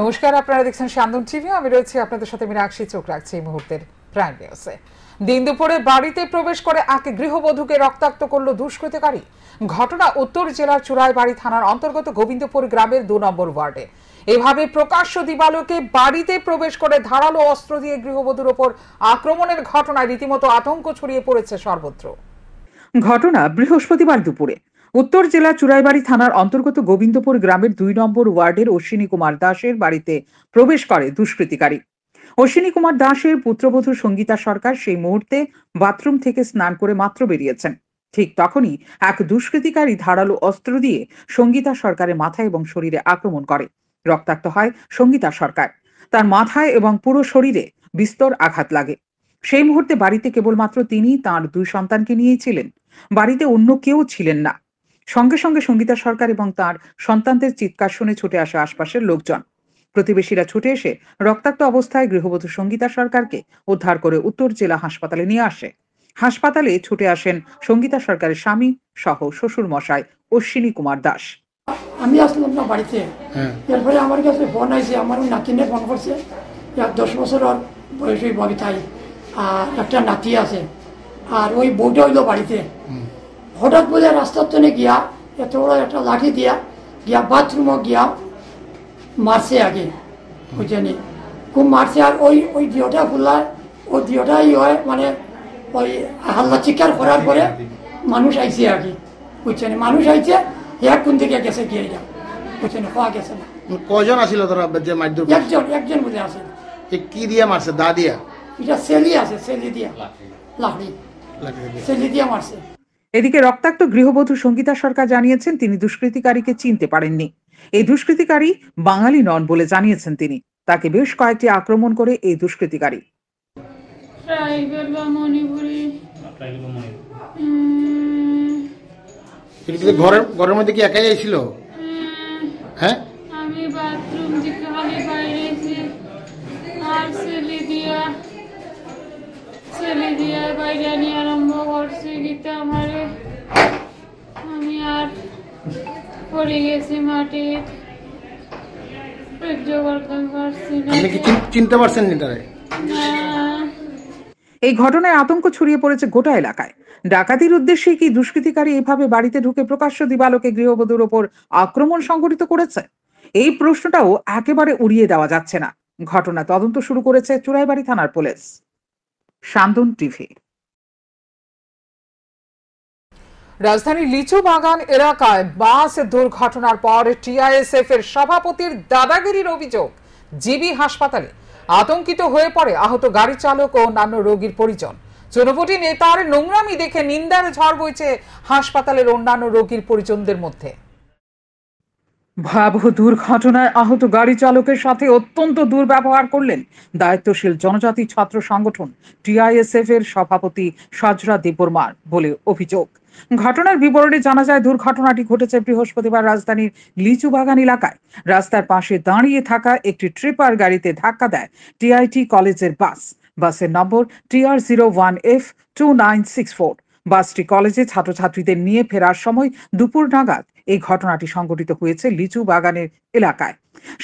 নমস্কার আপনারা দেখছেন শান্তন টিভি আমি রয়েছি আপনাদের সাথে আমি রাখছি চোখ রাখছি এই মুহূর্তের প্রাইম নিউজে দিন দুপুরে বাড়িতে প্রবেশ করে আকে গৃহবধূকে রক্তাক্ত করল দুষ্কৃতকারী ঘটনা উত্তর জেলার চুড়াইবাড়ি থানার অন্তর্গত গোবিন্দপুর গ্রামের দু নম্বর ওয়ার্ডে এভাবে প্রকাশ্য দিবালোকে বাড়িতে প্রবেশ করে ধারালো অস্ত্র দিয়ে গৃহবধূর ওপর আক্রমণের ঘটনায় রীতিমতো আতঙ্ক ছড়িয়ে পড়েছে সর্বত্র ঘটনা বৃহস্পতিবার দুপুরে উত্তর জেলা চুরাইবাড়ি থানার অন্তর্গত গোবিন্দপুর গ্রামের দুই নম্বর ওয়ার্ডের অশ্বিনী কুমার দাসের বাড়িতে প্রবেশ করে দুষ্কৃতিকারী অশ্বিনী কুমার দাসের পুত্রবধূ সঙ্গীতা সরকার সেই মুহূর্তে বাথরুম থেকে স্নান করে মাত্র বেরিয়েছেন ঠিক তখনই এক দুষ্কৃতিকারী ধারালো অস্ত্র দিয়ে সঙ্গীতা সরকারের মাথায় এবং শরীরে আক্রমণ করে রক্তাক্ত হয় সঙ্গীতা সরকার তার মাথায় এবং পুরো শরীরে বিস্তর আঘাত লাগে সেই মুহূর্তে বাড়িতে কেবলমাত্র তিনি তার দুই সন্তানকে নিয়েই ছিলেন বাড়িতে অন্য কেউ ছিলেন না সঙ্গে সঙ্গে সঙ্গীতা সরকার এবং তার সন্তানদের চিৎকার শুনে ছুটে আসে আশপাশের লোকজন প্রতিবেশীরা ছুটে এসে রক্তাক্ত অবস্থায় গৃহবধূ সঙ্গীতা সরকারকে উদ্ধার করে উত্তর জেলা হাসপাতালে নিয়ে আসে হাসপাতালে ছুটে আসেন সঙ্গীতা সরকারের স্বামী সহ শ্বশুর মশাই অশ্বিনী কুমার দাস আমি আসলাম না বাড়িতে হ্যাঁ। এরপরে আমার কাছে ফোন আইছে আমার নাতিনে ফোন করছে দশ বছরের বয়স ওই ববিতাই আর একটা নাতি আছে আর ওই বউটা হইলো বাড়িতে হঠাৎ বলে রাস্তার তনে গিয়া এত বড় একটা লাঠি দিয়া গিয়া বাথরুমে গিয়া মারছে আগে বুঝেনি খুব মারছে আর ওই ওই দিওটা ফুল্লার ওই দিওটাই হয় মানে ওই হাল্লা চিকার করার পরে মানুষ আইছে আগে বুঝছেন মানুষ আইছে এক কোন থেকে গেছে গিয়ে যা বুঝছেন হওয়া গেছে না কজন আসিল তোরা যে মাধ্যম একজন একজন বুঝে আসে কি দিয়া মারছে দা দিয়া এটা সেলি আছে সেলি দিয়া লাকড়ি সেলি দিয়া মারছে এদিকে রক্তাক্ত গৃহবধূ সঙ্গীতা সরকার জানিয়েছেন তিনি দুষ্কৃতিকারীকে চিনতে পারেননি এই দুষ্কৃতিকারী বাঙালি নন বলে জানিয়েছেন তিনি তাকে বেশ কয়েকটি আক্রমণ করে এই দুষ্কৃতিকারী ঘরের মধ্যে কি একাই হ্যাঁ আমি বাথরুম যেতে হবে বাইরে ছেলে দিয়ে বাইরে আরম্ভ করছে গীতা আমারে আমি আর পড়ে গেছি এই ঘটনায় আতঙ্ক ছড়িয়ে পড়েছে গোটা এলাকায় ডাকাতির উদ্দেশ্যে কি দুষ্কৃতিকারী এভাবে বাড়িতে ঢুকে প্রকাশ্য দিবালকে গৃহবধূর ওপর আক্রমণ সংঘটিত করেছে এই প্রশ্নটাও একেবারে উড়িয়ে দেওয়া যাচ্ছে না ঘটনা তদন্ত শুরু করেছে চোরাইবাড়ি থানার পুলিশ শান্তন টিভি রাজধানীর লিচু বাগান এলাকায় বাস দুর্ঘটনার পর টিআইএসএফ এর সভাপতির দাদাগিরির অভিযোগ জিবি হাসপাতালে আতঙ্কিত হয়ে পড়ে আহত গাড়ি চালক ও অন্যান্য রোগীর পরিজন জনপতি নেতার নোংরামি দেখে নিন্দার ঝড় বইছে হাসপাতালের অন্যান্য রোগীর পরিজনদের মধ্যে ভয়াবহ দুর্ঘটনায় আহত গাড়ি চালকের সাথে অত্যন্ত দুর্ব্যবহার করলেন দায়িত্বশীল জনজাতি ছাত্র সংগঠন টিআইএসএফ এর সভাপতি সাজরা দেববর্মার বলে অভিযোগ ঘটনার বিবরণে জানা যায় দুর্ঘটনাটি ঘটেছে বৃহস্পতিবার রাজধানীর লিচু বাগান এলাকায় রাস্তার পাশে দাঁড়িয়ে থাকা একটি ট্রিপার গাড়িতে ধাক্কা দেয় টিআইটি কলেজের বাস বাসের নম্বর TR zero one F two nine six four বাসটি কলেজে ছাত্রছাত্রীদের নিয়ে ফেরার সময় দুপুর নাগাদ এই ঘটনাটি সংঘটিত হয়েছে লিচু বাগানের এলাকায়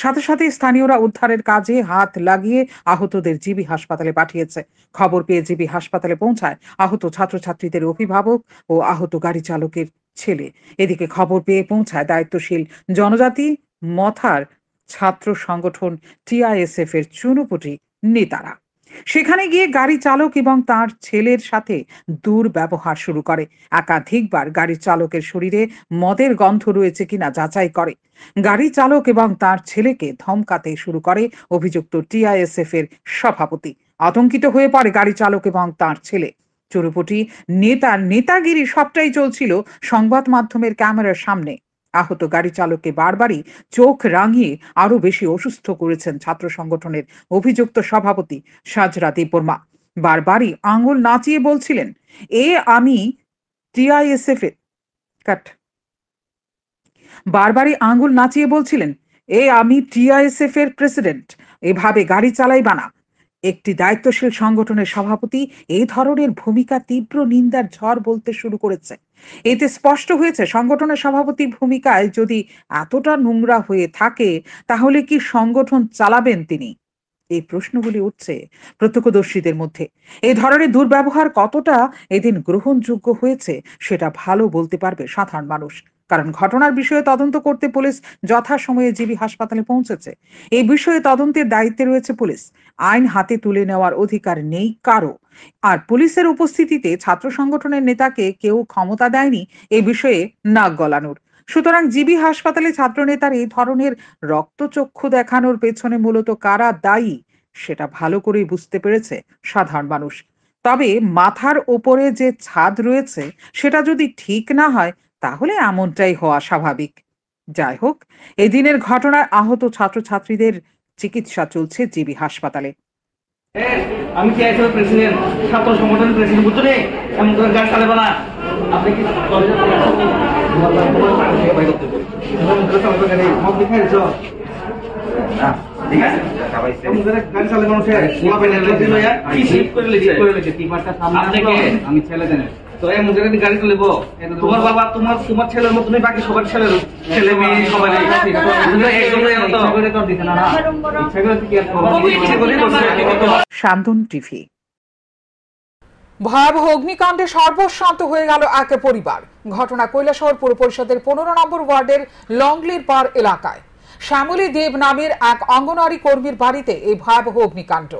সাথে সাথে স্থানীয়রা উদ্ধারের কাজে হাত লাগিয়ে আহতদের জিবি হাসপাতালে পাঠিয়েছে খবর পেয়ে জিবি হাসপাতালে পৌঁছায় আহত ছাত্রছাত্রীদের অভিভাবক ও আহত গাড়ি চালকের ছেলে এদিকে খবর পেয়ে পৌঁছায় দায়িত্বশীল জনজাতি মথার ছাত্র সংগঠন টিআইএসএফ এর চুনুপুটি নেতারা সেখানে গিয়ে গাড়ি চালক এবং তার ছেলের সাথে দুর্ব্যবহার শুরু করে একাধিকবার গাড়ি চালকের শরীরে মদের গন্ধ রয়েছে কিনা যাচাই করে গাড়ি চালক এবং তার ছেলেকে ধমকাতে শুরু করে অভিযুক্ত টিআইএসএফ এর সভাপতি আতঙ্কিত হয়ে পড়ে গাড়ি চালক এবং তার ছেলে চুরুপটি নেতা নেতাগিরি সবটাই চলছিল সংবাদ মাধ্যমের ক্যামেরার সামনে আহত গাড়ি চালককে বারবারই চোখ রাঙিয়ে আরো বেশি অসুস্থ করেছেন ছাত্র সংগঠনের অভিযুক্ত সভাপতি সাজরা দেববর্মা বারবারই আঙুল নাচিয়ে বলছিলেন এ আমি টিআইএসএফ এর কাট বারবারই আঙুল নাচিয়ে বলছিলেন এ আমি টিআইএসএফ এর প্রেসিডেন্ট এভাবে গাড়ি চালাই বানা একটি দায়িত্বশীল সংগঠনের সভাপতি এই ধরনের ভূমিকা তীব্র নিন্দার ঝড় বলতে শুরু করেছে এতে স্পষ্ট হয়েছে সংগঠনের সভাপতি ভূমিকায় যদি এতটা নোংরা হয়ে থাকে তাহলে কি সংগঠন চালাবেন তিনি এই প্রশ্নগুলি উঠছে প্রত্যক্ষদর্শীদের মধ্যে এই ধরনের দুর্ব্যবহার কতটা এদিন গ্রহণযোগ্য হয়েছে সেটা ভালো বলতে পারবে সাধারণ মানুষ কারণ ঘটনার বিষয়ে তদন্ত করতে পুলিশ যথাসময়ে জিবি হাসপাতালে পৌঁছেছে এই বিষয়ে তদন্তের দায়িত্বে রয়েছে পুলিশ আইন হাতে তুলে নেওয়ার অধিকার নেই কারো আর পুলিশের উপস্থিতিতে ছাত্র সংগঠনের নেতাকে কেউ ক্ষমতা দেয়নি এ বিষয়ে নাক গলানোর সুতরাং জিবি হাসপাতালে ছাত্রনেতার এই ধরনের রক্তচক্ষু দেখানোর পেছনে মূলত কারা দায়ী সেটা ভালো করেই বুঝতে পেরেছে সাধারণ মানুষ তবে মাথার ওপরে যে ছাদ রয়েছে সেটা যদি ঠিক না হয় তাহলে এমনটাই হওয়া স্বাভাবিক যাই হোক এদিনের ঘটনায় আহত ছাত্রছাত্রীদের চিকিৎসা চলছে জিবি হাসপাতালে আমি কি প্রেসিডেন্ট ছাত্র সংগঠনের প্রেসিডেন্ট বুঝতে নেই এমন করে গাছ আপনি কি হ্যাঁ, আমি ছেলে জানি ভয়াবহ অগ্নিকাণ্ডে সর্বশান্ত হয়ে গেল এক পরিবার ঘটনা কৈলাসহর পুর পরিষদের পনেরো নম্বর ওয়ার্ডের লংলির পার এলাকায় শ্যামলী দেব নামের এক অঙ্গনওয়াড়ি কর্মীর বাড়িতে এই ভয়াবহ অগ্নিকাণ্ড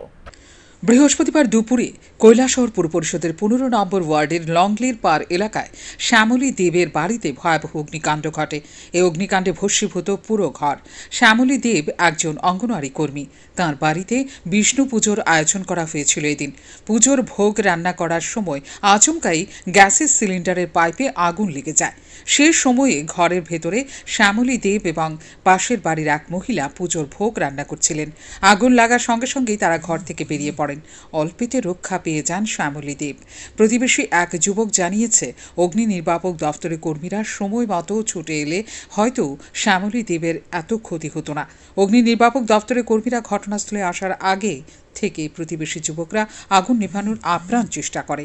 বৃহস্পতিবার দুপুরে কৈলাসহর পুর পরিষদের পনেরো নম্বর ওয়ার্ডের লংলির পার এলাকায় শ্যামলী দেবের বাড়িতে ভয়াবহ অগ্নিকাণ্ড ঘটে এ অগ্নিকাণ্ডে ভস্মীভূত পুরো ঘর শ্যামলী দেব একজন অঙ্গনওয়াড়ি কর্মী তার বাড়িতে বিষ্ণু পুজোর আয়োজন করা হয়েছিল এদিন পুজোর ভোগ রান্না করার সময় আচমকাই গ্যাসের সিলিন্ডারের পাইপে আগুন লেগে যায় সে সময়ে ঘরের ভেতরে শ্যামলী দেব এবং পাশের বাড়ির এক মহিলা পুজোর ভোগ রান্না করছিলেন আগুন লাগার সঙ্গে সঙ্গেই তারা ঘর থেকে বেরিয়ে পড়েন অল্পেতে রক্ষা পেয়ে যান শ্যামলী দেব প্রতিবেশী এক যুবক জানিয়েছে অগ্নি নির্বাপক দপ্তরের কর্মীরা সময় মতো ছুটে এলে হয়তো শ্যামলী দেবের এত ক্ষতি হতো না অগ্নি নির্বাপক দপ্তরের কর্মীরা ঘটনাস্থলে আসার আগে থেকে প্রতিবেশী যুবকরা আগুন নেভানোর আপ্রাণ চেষ্টা করে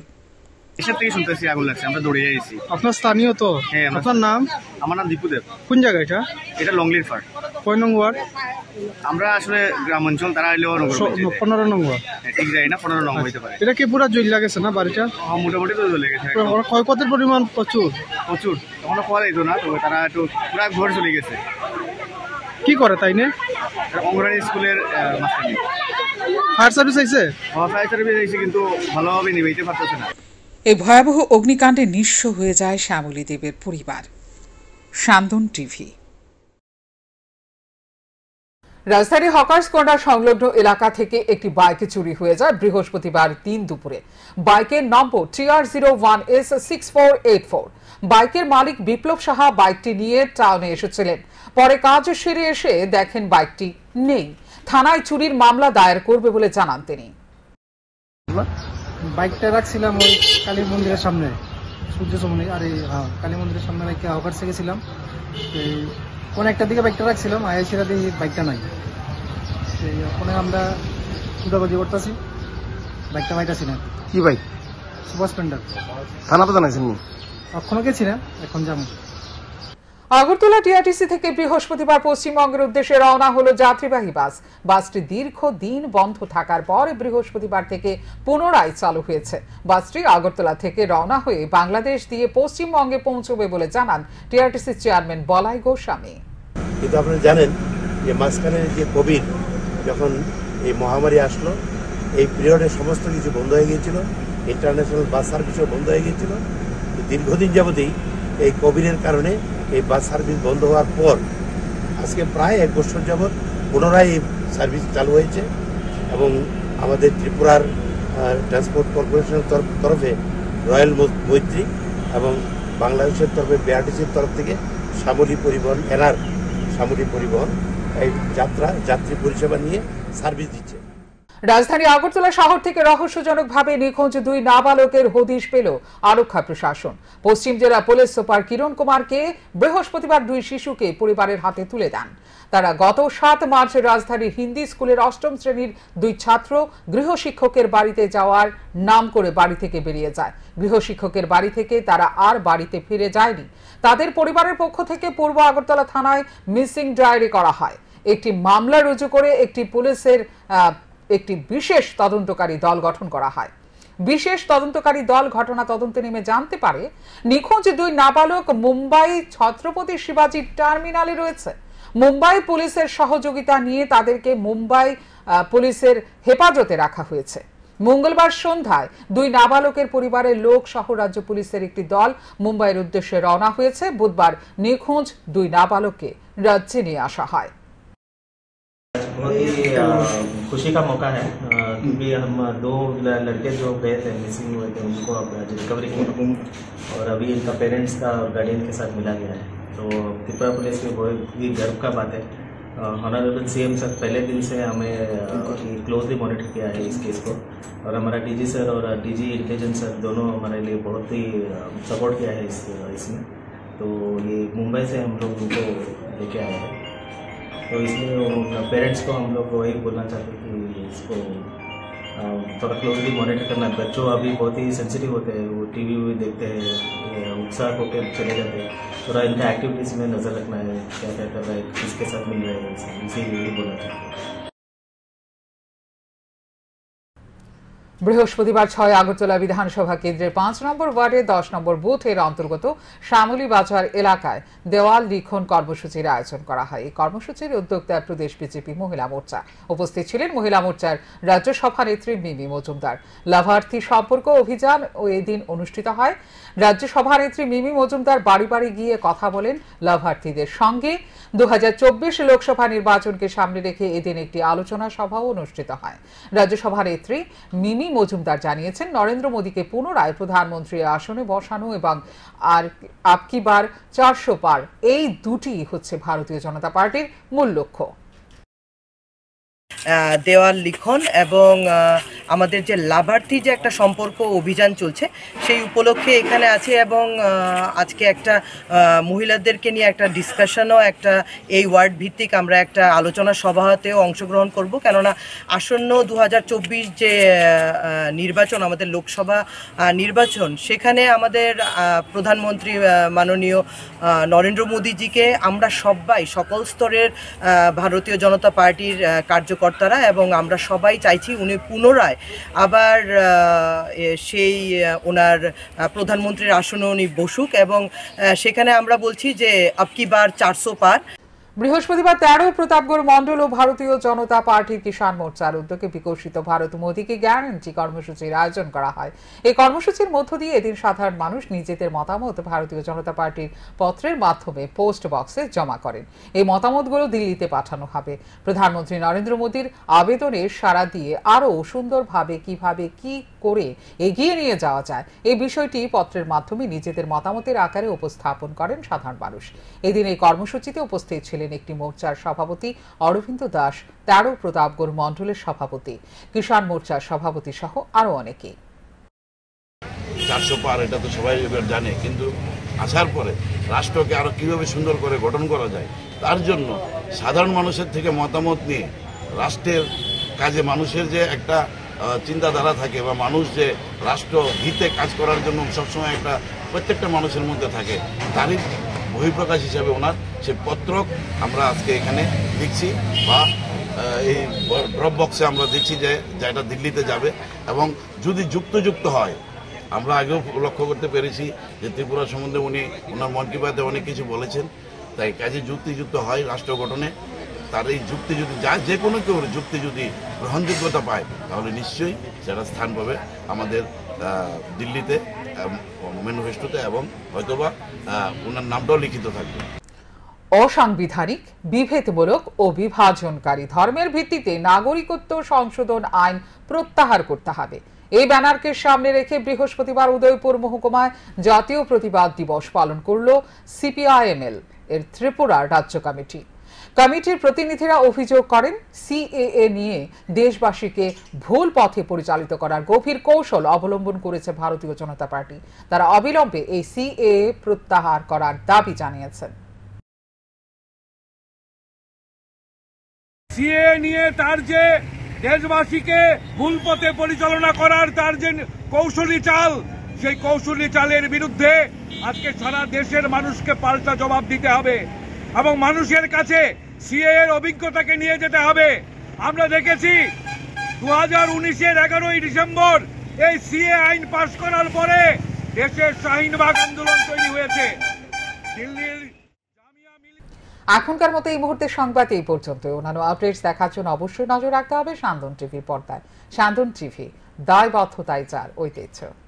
আপনার স্থানীয় তো হ্যাঁ আপনার নাম আমার নাম দীপু দেব কোন জায়গা এটা এটা লংলির ফার্ট কয় নং ওয়ার্ড আমরা আসলে গ্রাম অঞ্চল তারা হইলেও পনেরো নং হ্যাঁ, ঠিক যাই না পনেরো নং হইতে পারে এটা কি পুরা জল লাগেছে না বাড়িটা হ্যাঁ, মোটামুটি তো জল লেগেছে ক্ষয়ক্ষতির পরিমাণ প্রচুর প্রচুর তখন খোয়া যাইতো না তবে তারা একটু পুরা ঘর চলে গেছে কি করে তাই না অমরানি স্কুলের ফায়ার সার্ভিস আইছে ফায়ার হ্যাঁ, সার্ভিস আইছে কিন্তু ভালোভাবে নিবেইতে পারতেছে না এই ভয়াবহ অগ্নিকাণ্ডে নিঃস্ব হয়ে যায় শ্যামলী দেবের পরিবার সান্দন টিভি রাজধানী হকার্স কর্নার সংলগ্ন এলাকা থেকে একটি বাইক চুরি হয়ে যায় বৃহস্পতিবার তিন দুপুরে বাইকের নম্বর R zero one S six four eight four বাইকের মালিক বিপ্লব সাহা বাইকটি নিয়ে টাউনে এসেছিলেন পরে কাজ সেরে এসে দেখেন বাইকটি নেই থানায় চুরির মামলা দায়ের করবে বলে জানান তিনি বাইকটা রাখছিলাম ওই কালী মন্দিরের সামনে সূর্য সমনে আরে হ্যাঁ, কালী মন্দিরের সামনে বাইকটা অফার শিখেছিলাম কোন একটা দিকে বাইকটা রাখছিলাম আয়া সেরা দিয়ে বাইকটা নাই সেই ওখানে আমরা খুঁজাখুঁজি করতেছি বাইকটা পাইতাছি না কি বাইক সুপার স্প্লেন্ডার তো জানাইছেন এখনো গেছি না এখন যাবো আগরতলা টিআরটিসি থেকে বৃহস্পতিবার পশ্চিমবঙ্গের উদ্দেশ্যে রওনা হল যাত্রীবাহী বাস বাসটি দীর্ঘ দিন বন্ধ থাকার পর বৃহস্পতিবার থেকে পুনরায় চালু হয়েছে বাসটি আগরতলা থেকে রওনা হয়ে বাংলাদেশ দিয়ে পশ্চিমবঙ্গে পৌঁছবে বলে জানান টিআরটিসির চেয়ারম্যান বলাই গোস্বামী কিন্তু আপনারা জানেন যে মাঝখানে যে কোভিড যখন এই মহামারী আসলো এই পিরিয়ডে সমস্ত কিছু বন্ধ হয়ে গিয়েছিল ইন্টারন্যাশনাল বাস সার্ভিসও বন্ধ হয়ে গিয়েছিল দীর্ঘদিন যাবতেই এই কোভিডের কারণে এই বাস সার্ভিস বন্ধ হওয়ার পর আজকে প্রায় এক বছর যাবৎ পুনরায় এই সার্ভিস চালু হয়েছে এবং আমাদের ত্রিপুরার ট্রান্সপোর্ট কর্পোরেশনের তরফে রয়্যাল মৈত্রী এবং বাংলাদেশের তরফে বিআরটিসির তরফ থেকে সামরিক পরিবহন এনার সামরিক পরিবহন এই যাত্রা যাত্রী পরিষেবা নিয়ে সার্ভিস দিচ্ছে রাজধানী আগরতলা শহর থেকে রহস্যজনকভাবে নিখোঁজ দুই নাবালকের হদিশ পেল আরক্ষা প্রশাসন পশ্চিম জেলা পুলিশ সুপার কিরণ কুমারকে বৃহস্পতিবার দুই শিশুকে পরিবারের হাতে তুলে দেন তারা গত সাত মার্চ রাজধানীর হিন্দি স্কুলের অষ্টম শ্রেণীর দুই ছাত্র গৃহশিক্ষকের বাড়িতে যাওয়ার নাম করে বাড়ি থেকে বেরিয়ে যায় গৃহশিক্ষকের বাড়ি থেকে তারা আর বাড়িতে ফিরে যায়নি তাদের পরিবারের পক্ষ থেকে পূর্ব আগরতলা থানায় মিসিং ডায়েরি করা হয় একটি মামলা রুজু করে একটি পুলিশের একটি বিশেষ তদন্তকারী দল গঠন করা হয় বিশেষ তদন্তকারী দল ঘটনা তদন্তে নেমে জানতে পারে নিখোঁজ দুই নাবালক মুম্বাই ছত্রপতি শিবাজি টার্মিনালে রয়েছে মুম্বাই পুলিশের সহযোগিতা নিয়ে তাদেরকে মুম্বাই পুলিশের হেফাজতে রাখা হয়েছে মঙ্গলবার সন্ধ্যায় দুই নাবালকের পরিবারের লোক সহ রাজ্য পুলিশের একটি দল মুম্বাইয়ের উদ্দেশ্যে রওনা হয়েছে বুধবার নিখোঁজ দুই নাবালককে রাজ্যে নিয়ে আসা হয় बहुत ही तो- खुशी का मौका है क्योंकि हम दो लड़के जो गए थे मिसिंग हुए थे उनको अब रिकवरी की और अभी इनका पेरेंट्स का गार्डियन के साथ मिला गया है तो त्रिपुरा पुलिस में बहुत ही गर्व का बात है हॉनरेबल सीएम सर पहले दिन से हमें क्लोजली मॉनिटर किया है इस केस को और हमारा डीजी सर और डीजी इंटेलिजेंस सर दोनों हमारे लिए बहुत ही सपोर्ट किया है इस इसमें तो ये मुंबई से हम लोग उनको लेके आए हैं तो इसमें पेरेंट्स को हम लोग वही बोलना चाहते हैं कि इसको थोड़ा क्लोजली मॉनिटर करना बच्चों अभी बहुत ही सेंसिटिव होते हैं वो टीवी वी देखते हैं उत्साह होकर चले जाते हैं थोड़ा इनका एक्टिविटीज़ में नज़र रखना है क्या क्या कर रहा है किसके साथ मिल रहा है इसे यही बोलना हैं বৃহস্পতিবার ছয় আগরতলা বিধানসভা কেন্দ্রের পাঁচ নম্বর ওয়ার্ডে দশ নম্বর বুথের অন্তর্গত শ্যামলী বাজার এলাকায় দেওয়াল লিখন কর্মসূচির আয়োজন করা হয় এই কর্মসূচির উদ্যোক্তা প্রদেশ বিজেপি মহিলা মোর্চা উপস্থিত ছিলেন মহিলা মোর্চার রাজ্যসভা নেত্রী মিমি মজুমদার লাভার্থী সম্পর্ক অভিযান ও এদিন অনুষ্ঠিত হয় রাজ্যসভা নেত্রী মিমি মজুমদার বাড়ি বাড়ি গিয়ে কথা বলেন লাভার্থীদের সঙ্গে দু লোকসভা নির্বাচনকে সামনে রেখে এদিন একটি আলোচনা সভাও অনুষ্ঠিত হয় রাজ্যসভা নেত্রী মিমি মজুমদার জানিয়েছেন নরেন্দ্র মোদীকে পুনরায় প্রধানমন্ত্রী আসনে বসানো এবং আর আপকি বার চারশো পার এই দুটি হচ্ছে ভারতীয় জনতা পার্টির মূল লক্ষ্য দেওয়াল লিখন এবং আমাদের যে লাভার্থী যে একটা সম্পর্ক অভিযান চলছে সেই উপলক্ষে এখানে আছে এবং আজকে একটা মহিলাদেরকে নিয়ে একটা ডিসকাশনও একটা এই ওয়ার্ড ভিত্তিক আমরা একটা আলোচনা সভাতেও অংশগ্রহণ করব কেননা আসন্ন দু যে নির্বাচন আমাদের লোকসভা নির্বাচন সেখানে আমাদের প্রধানমন্ত্রী মাননীয় নরেন্দ্র মোদীজিকে আমরা সবাই সকল স্তরের ভারতীয় জনতা পার্টির কার্যকর্তারা এবং আমরা সবাই চাইছি উনি পুনরায় হয় আবার সেই ওনার প্রধানমন্ত্রীর আসন উনি বসুক এবং সেখানে আমরা বলছি যে আপকি বার চারশো পার বৃহস্পতিবার তেরো প্রতাপগড় মন্ডল ও ভারতীয় জনতা পার্টির কিষাণ মোর্চার উদ্যোগে বিকশিত ভারত মোদীকে গ্যারান্টি কর্মসূচির আয়োজন করা হয় এই কর্মসূচির মধ্য দিয়ে এদিন সাধারণ মানুষ নিজেদের মতামত ভারতীয় জনতা পার্টির পত্রের মাধ্যমে পোস্ট বক্সে জমা করেন এই মতামতগুলো দিল্লিতে পাঠানো হবে প্রধানমন্ত্রী নরেন্দ্র মোদীর আবেদনে সাড়া দিয়ে আরও সুন্দরভাবে কিভাবে কি করে এগিয়ে নিয়ে যাওয়া যায় এই বিষয়টি পত্রের মাধ্যমে নিজেদের মতামতের আকারে উপস্থাপন করেন সাধারণ মানুষ এদিন এই কর্মসূচিতে উপস্থিত ছিলেন ছিলেন একটি মোর্চার সভাপতি অরবিন্দ দাস তেরো প্রতাপগড় মন্ডলের সভাপতি কিষাণ মোর্চার সভাপতি সহ আরো অনেকে চারশো পার এটা তো সবাই এবার জানে কিন্তু আসার পরে রাষ্ট্রকে আরো কিভাবে সুন্দর করে গঠন করা যায় তার জন্য সাধারণ মানুষের থেকে মতামত নিয়ে রাষ্ট্রের কাজে মানুষের যে একটা চিন্তাধারা থাকে বা মানুষ যে রাষ্ট্র হিতে কাজ করার জন্য সবসময় একটা প্রত্যেকটা মানুষের মধ্যে থাকে তারই বহিপ্রকাশ হিসাবে ওনার সে পত্রক আমরা আজকে এখানে দেখছি বা এই ড্রপ বক্সে আমরা দেখছি যে যেটা দিল্লিতে যাবে এবং যদি যুক্তযুক্ত হয় আমরা আগেও লক্ষ্য করতে পেরেছি যে ত্রিপুরা সম্বন্ধে উনি ওনার মন কি বাতে অনেক কিছু বলেছেন তাই কাজে যুক্তিযুক্ত হয় রাষ্ট্র গঠনে তার এই যুক্তি যদি যা যে কোনো কেউ যুক্তি যদি গ্রহণযোগ্যতা পায় তাহলে নিশ্চয়ই সেটা স্থান পাবে আমাদের দিল্লিতে এবং হয়তোবা ওনার নামটাও লিখিত থাকবে অসাংবিধানিক বিভেদমূলক ও বিভাজনকারী ধর্মের ভিত্তিতে নাগরিকত্ব সংশোধন আইন প্রত্যাহার করতে হবে এই ব্যানারকে সামনে রেখে বৃহস্পতিবার উদয়পুর মহকুমায় জাতীয় প্রতিবাদ দিবস পালন করল সিপিআইএমএল এর ত্রিপুরা রাজ্য কমিটি কমিটির প্রতিনিধিরা অভিযোগ করেন সিএএ নিয়ে দেশবাসীকে ভুল পথে পরিচালিত করার গভীর কৌশল অবলম্বন করেছে ভারতীয় জনতা পার্টি তারা অবিলম্বে এই সিএএ প্রত্যাহার করার দাবি জানিয়েছেন সিএ নিয়ে তার যে দেশবাসীকে ভুল পথে পরিচালনা করার তার যে কৌশলী চাল সেই কৌশলী চালের বিরুদ্ধে আজকে সারা দেশের মানুষকে পাল্টা জবাব দিতে হবে এবং মানুষের কাছে সিএর এর অভিজ্ঞতাকে নিয়ে যেতে হবে আমরা দেখেছি দু হাজার উনিশের এগারোই ডিসেম্বর এই সিএ আইন পাশ করার পরে দেশের শাহিনবাগ আন্দোলন তৈরি হয়েছে দিল্লির এখনকার মতো এই মুহূর্তে সংবাদ এই পর্যন্ত অন্যান্য আপডেটস দেখার জন্য অবশ্যই নজর রাখতে হবে সান্দন টিভি পর্দায় সান্দন টিভি দায়বদ্ধতায় যার ঐতিহ্য